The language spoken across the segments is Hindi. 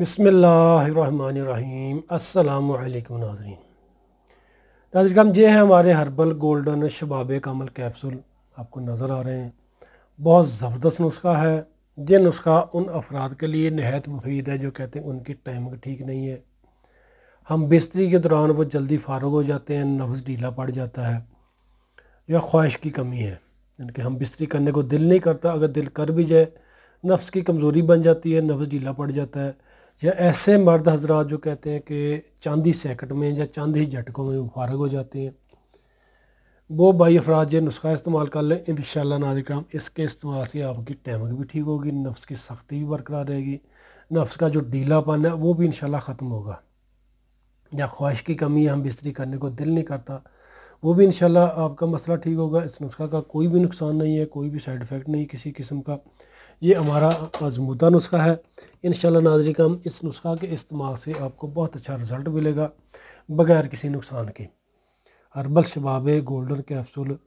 बसमीम असल नाजरीन नाजर कम ये है हमारे हर्बल गोल्डन शबाब कमल कैप्सूल आपको नज़र आ रहे हैं बहुत ज़बरदस्त नुस्खा है ये नुस्खा उन अफराद के लिए नहायत मुफीद है जो कहते हैं उनकी टाइम ठीक नहीं है हम बिस्तरी के दौरान वो जल्दी फारग हो जाते हैं नफ्स ढीला पड़ जाता है या ख्वाहिश की कमी है यानी कि हम बिस्तरी करने को दिल नहीं करता अगर दिल कर भी जाए नफ्स की कमज़ोरी बन जाती है नफ्स ढीला पड़ जाता है या ऐसे मर्द हजरात जो कहते हैं कि चंद ही सेकंड में या चंद ही झटकों में फारग हो जाते हैं वो भाई अफराज ये नुस्खा इस्तेमाल कर लें इन नाजिक्राम इसके इस्तेमाल से आपकी टैमक भी ठीक होगी नफ्स की सख्ती भी बरकरार रहेगी नफ्स का जो ढीलापन है वो भी इन ख़त्म होगा या ख्वाहिश की कमी हम बिस्तरी करने को दिल नहीं करता वो भी इन आपका मसला ठीक होगा इस नुस्खा का कोई भी नुकसान नहीं है कोई भी साइड इफ़ेक्ट नहीं किसी किस्म का ये हमारा आजमूदा नुस्खा है इन नाजरी का हम इस नुस्खा के इस्तेमाल से आपको बहुत अच्छा रिज़ल्ट मिलेगा बग़ैर किसी नुकसान के हर्बल शबाब गोल्डन कैप्सूल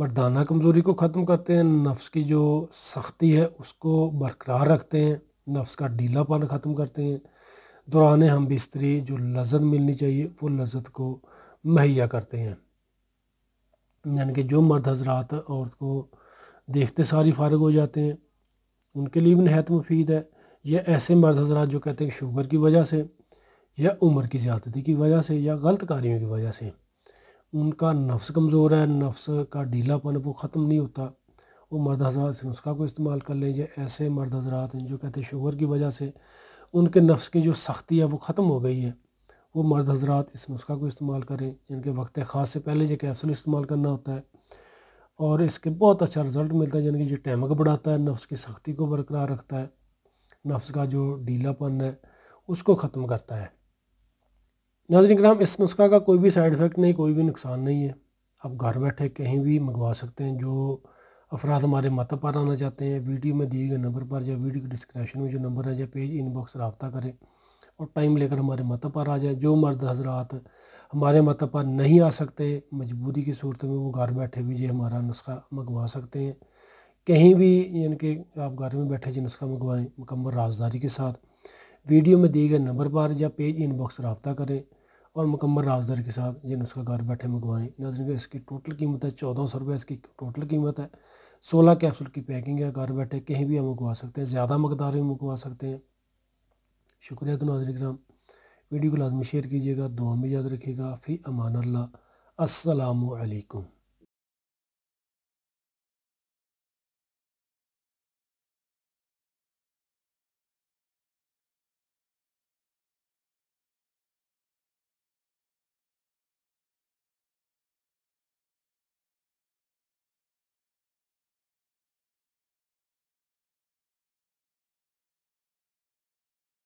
मर्दाना कमज़ोरी को ख़त्म करते हैं नफ्स की जो सख्ती है उसको बरकरार रखते हैं नफ्स का डीलापन ख़त्म करते हैं दौरान हम बिस्तरी जो लजत मिलनी चाहिए वो लजत को मुहैया करते हैं यानी कि जो मर्द हजरात औरत को देखते सारी फारग हो जाते हैं उनके लिए भी नहायत मुफीद है या ऐसे मर्द हजरात जो कहते हैं शुगर की वजह से या उम्र की ज़्यादती की वजह से या गलत कार्यों की वजह से उनका नफ्स कमज़ोर है नफ्स का ढीलापन वो ख़त्म नहीं होता वो मर्द हजरात से नुस्खा को इस्तेमाल कर लें या ऐसे मर्द हजरात हैं जो कहते हैं शुगर की वजह से उनके नफ्स की जो सख्ती है वो ख़त्म हो गई है वो मर्द हजरात इस नुस्खा को इस्तेमाल करें जिनके वक्त ख़ास से पहले यह कैप्सूल इस्तेमाल करना होता है और इसके बहुत अच्छा रिज़ल्ट मिलता है यानी कि ये टैमक बढ़ाता है नफ्स की सख्ती को बरकरार रखता है नफ्स का जो डीलापन है उसको ख़त्म करता है नाजरिन कराम इस नुस्खा का कोई भी साइड इफ़ेक्ट नहीं कोई भी नुकसान नहीं है आप घर बैठे कहीं भी मंगवा सकते हैं जो अफराद हमारे मत पर आना चाहते हैं वीडियो में दिए गए नंबर पर या वीडियो के डिस्क्रिप्शन में जो नंबर है या पेज इनबॉक्स रबता करें और टाइम लेकर हमारे मत पर आ जाए जो मर्द हजरात हमारे मत पर नहीं आ सकते मजबूरी की सूरत में वो घर बैठे भी ये हमारा नुस्खा मंगवा सकते हैं कहीं भी यानी कि आप घर में बैठे जी नुस्खा मंगवाएँ मुकम्मल राजदारी के साथ वीडियो में दिए गए नंबर पर या पेज इनबॉक्स रबता करें और मुकम्मल राजदारी के साथ ये नुस्खा घर बैठे मंगवाएँ नजर के इसकी टोटल कीमत है चौदह सौ रुपये इसकी टोटल कीमत है सोलह कैप्सूल की पैकिंग है घर बैठे कहीं भी हम मंगवा सकते हैं ज़्यादा मकदार में मंगवा सकते हैं शुक्रिया तो नाजर कराम वीडियो को लाजमी शेयर कीजिएगा दुआ में याद रखिएगा फ़ी अमान अल्लाह असलकम